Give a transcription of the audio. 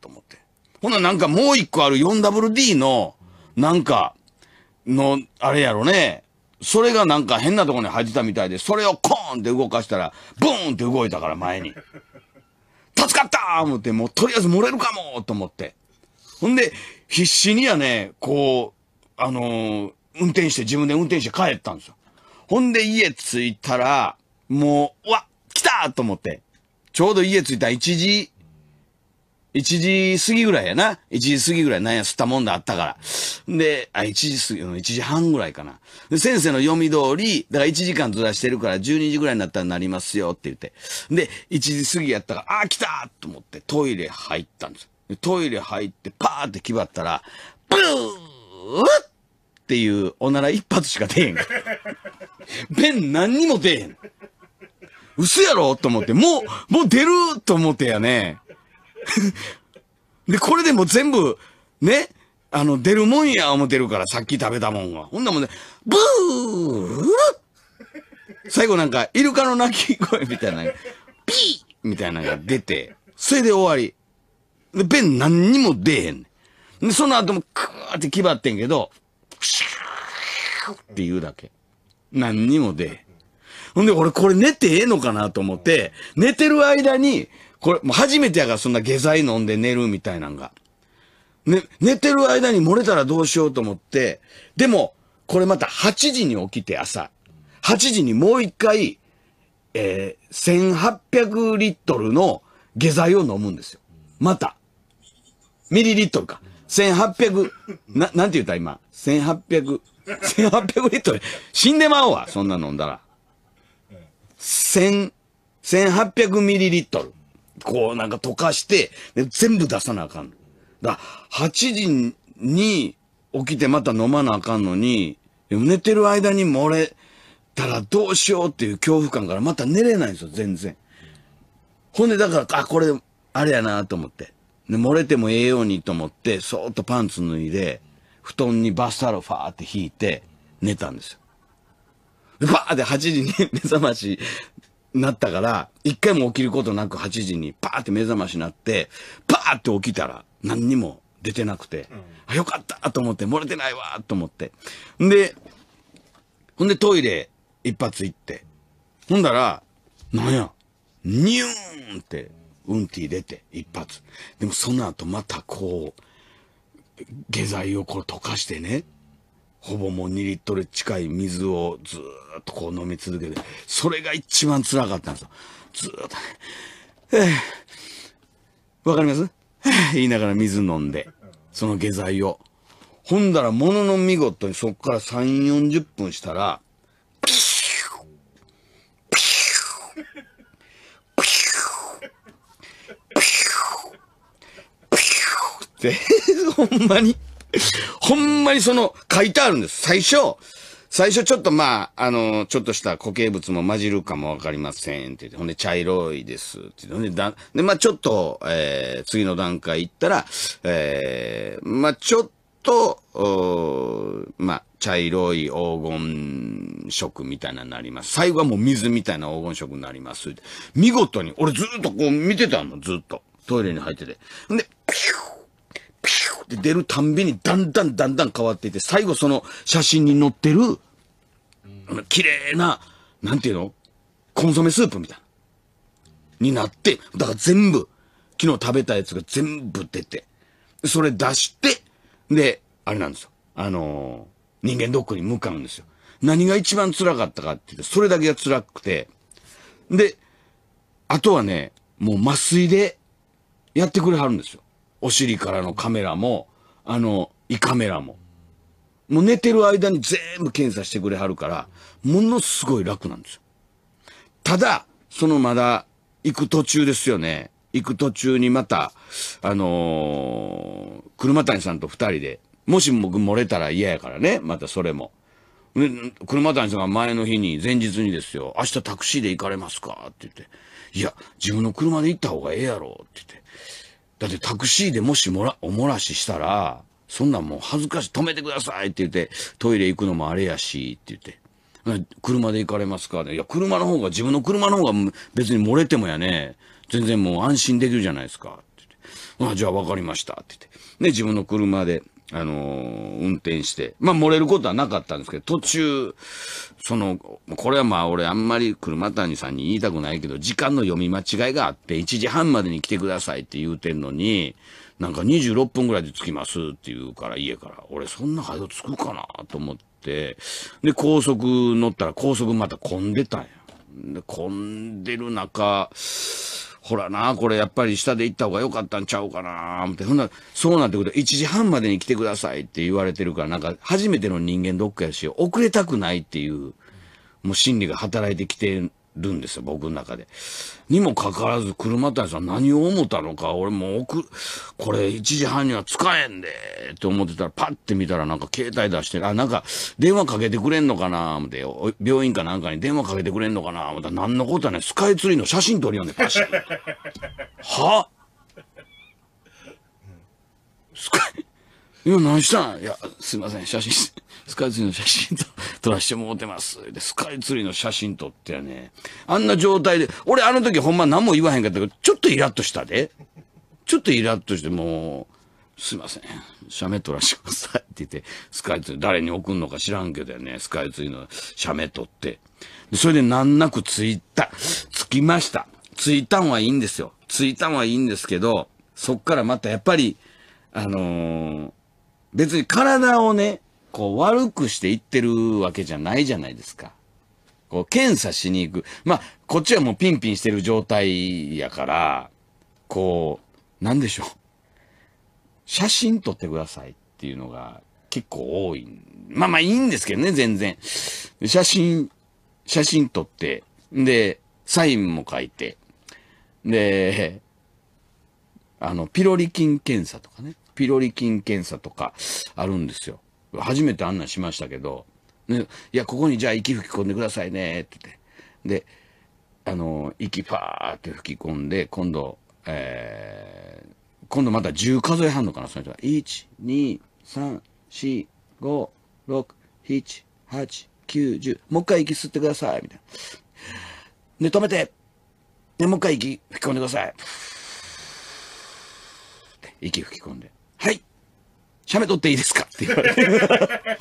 と思って。ほな、なんかもう一個ある 4WD の、なんか、の、あれやろね。それがなんか変なとこに弾いたみたいで、それをコーンって動かしたら、ブーンって動いたから前に。助かった思って、もうとりあえず漏れるかもと思って。ほんで、必死にはね、こう、あのー、運転して、自分で運転して帰ったんですよ。ほんで家着いたら、もう、うわ、来たと思って。ちょうど家着いた1時一時過ぎぐらいやな。一時過ぎぐらいなんや、吸ったもんだあったから。で、あ、一時過ぎ、一時半ぐらいかな。で、先生の読み通り、だから一時間ずらしてるから十二時ぐらいになったらなりますよって言って。で、一時過ぎやったから、あ、来たと思ってトイレ入ったんですで。トイレ入ってパーって決まったら、ブーっていうおなら一発しか出へんから。何にも出へん。嘘やろと思って、もう、もう出ると思ってやね。で、これでも全部、ね、あの、出るもんや思てるから、さっき食べたもんは。ほんなもんね、ブー最後なんか、イルカの鳴き声みたいな、ピーみたいなのが出て、それで終わり。で、ン何にも出へんん。で、その後もクーって気張ってんけど、シューって言うだけ。何にも出へん。ほんで、俺これ寝てええのかなと思って、寝てる間に、これ、もう初めてやからそんな下剤飲んで寝るみたいなんが。ね、寝てる間に漏れたらどうしようと思って、でも、これまた8時に起きて朝、8時にもう一回、えー、1800リットルの下剤を飲むんですよ。また。ミリリットルか。1800、な、なんて言った今。1800、1800リットル。死んでまうわ、そんな飲んだら。1000、1800ミリリットル。こうなんか溶かして、で全部出さなあかん。だ、8時に起きてまた飲まなあかんのに、寝てる間に漏れたらどうしようっていう恐怖感からまた寝れないんですよ、全然。ほんでだから、あ、これ、あれやなと思って。で、漏れてもええようにと思って、そーっとパンツ脱いで、布団にバスタロルファーって引いて、寝たんですよ。で、バーって8時に目覚ましなったから、一回も起きることなく8時にパーって目覚ましになって、パーって起きたら何にも出てなくて、あ、よかったと思って、漏れてないわと思って。んで、ほんでトイレ一発行って。ほんだら、なんや、ニューンって、うんてぃ出て、一発。でもその後またこう、下剤をこう溶かしてね、ほぼもう2リットル近い水をずっとこう飲み続けて、それが一番辛かったんですよ。ずっとね。えー、わかります 言いながら水飲んで、その下剤を。ほんだら、ものの見事にそっから3、40分したら、ピューピューピューピューピューって、ほんまに。ほんまにその、書いてあるんです。最初、最初ちょっとまあ、あの、ちょっとした固形物も混じるかもわかりませんって言って、ほんで茶色いですってほんでだ、で、まあちょっと、えー、次の段階行ったら、えー、まあちょっと、おまあ、茶色い黄金色みたいなになります。最後はもう水みたいな黄金色になります。見事に、俺ずっとこう見てたの、ずっと。トイレに入ってて。んで、ピュー、ピュー、って出るたんびにだんだんだんだん変わっていて、最後その写真に載ってる、綺麗な、なんていうのコンソメスープみたいな。になって、だから全部、昨日食べたやつが全部出て、それ出して、で、あれなんですよ。あのー、人間ドックに向かうんですよ。何が一番辛かったかって言って、それだけが辛くて、で、あとはね、もう麻酔でやってくれはるんですよ。お尻からのカメラも、あの、胃カメラも。もう寝てる間に全部検査してくれはるから、ものすごい楽なんですよ。ただ、そのまだ、行く途中ですよね。行く途中にまた、あのー、車谷さんと二人で、もし僕漏れたら嫌やからね、またそれも。ね、車谷さんが前の日に、前日にですよ、明日タクシーで行かれますかって言って、いや、自分の車で行った方がええやろって言って、だってタクシーでもしもらおもらししたら、そんなんもう恥ずかしい、止めてくださいって言って、トイレ行くのもあれやし、って言って。車で行かれますかね。いや、車の方が、自分の車の方が別に漏れてもやね、全然もう安心できるじゃないですか。って言って。あ、じゃあ分かりました。って言って。ね、自分の車であのー、運転して、まあ漏れることはなかったんですけど、途中、その、これはまあ俺あんまり車谷さんに言いたくないけど、時間の読み間違いがあって、1時半までに来てくださいって言うてんのに、なんか26分ぐらいで着きますって言うから、家から。俺そんな早着くかなと思って、で、高速乗ったら高速また混んでたんや。で、混んでる中、ほらな、これやっぱり下で行った方が良かったんちゃうかな、って。そんなそうなってくると、1時半までに来てくださいって言われてるから、なんか、初めての人間どっかやし、遅れたくないっていう、もう心理が働いてきてるんですよ、僕の中で。にもかかわらず、車谷さん何を思ったのか、俺もう送、これ1時半には使えんで、って思ってたら、パッて見たらなんか携帯出してる、あ、なんか電話かけてくれんのかな、思て、病院かなんかに電話かけてくれんのかな、思ったら、のことはね、スカイツリーの写真撮りよんで、パシャ。はスカイ、今何したんいや、すいません、写真、スカイツリーの写真と。撮らしてもうてます。で、スカイツリーの写真撮ってやね。あんな状態で、俺あの時ほんま何も言わへんかったけど、ちょっとイラッとしたで。ちょっとイラッとして、もう、すいません。写メ撮らしてくださいって言って、スカイツリー、誰に送るのか知らんけどやね、スカイツリーの写メ撮って。で、それで難なく着いた。着きました。着いたんはいいんですよ。着いたんはいいんですけど、そっからまたやっぱり、あのー、別に体をね、こう悪くしていってるわけじゃないじゃないですか。こう検査しに行く。まあ、こっちはもうピンピンしてる状態やから、こう、なんでしょう。写真撮ってくださいっていうのが結構多い。まあまあいいんですけどね、全然。写真、写真撮って、で、サインも書いて、で、あの、ピロリ菌検査とかね、ピロリ菌検査とかあるんですよ。初めてあんなんしましたけど、ね、いや、ここにじゃあ息吹き込んでくださいね、って言って。で、あの、息パーって吹き込んで、今度、えー、今度また10数えはんのかな、その人は。1、2、3、4、5、6、7、8、9、10。もう一回息吸ってください、みたいな。で、止めてで、もう一回息吹き込んでください。息吹き込んで。はい写メとっていいですかって言われて。